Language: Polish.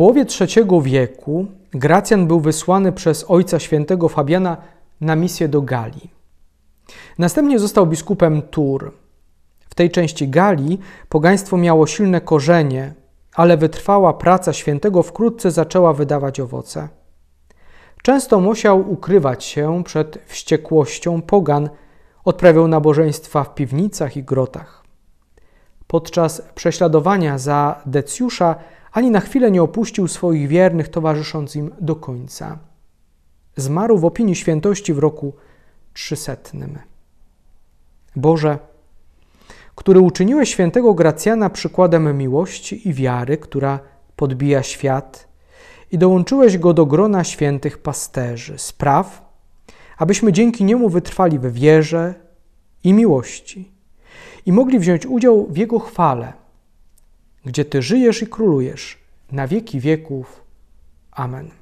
połowie III wieku Gracjan był wysłany przez ojca świętego Fabiana na misję do Galii. Następnie został biskupem Tur. W tej części Galii pogaństwo miało silne korzenie, ale wytrwała praca świętego wkrótce zaczęła wydawać owoce. Często musiał ukrywać się przed wściekłością pogan, odprawiał nabożeństwa w piwnicach i grotach. Podczas prześladowania za Decjusza ani na chwilę nie opuścił swoich wiernych, towarzysząc im do końca. Zmarł w opinii świętości w roku 300. Boże, który uczyniłeś świętego Gracjana przykładem miłości i wiary, która podbija świat, i dołączyłeś go do grona świętych pasterzy. Spraw, abyśmy dzięki niemu wytrwali w wierze i miłości i mogli wziąć udział w jego chwale gdzie Ty żyjesz i królujesz na wieki wieków. Amen.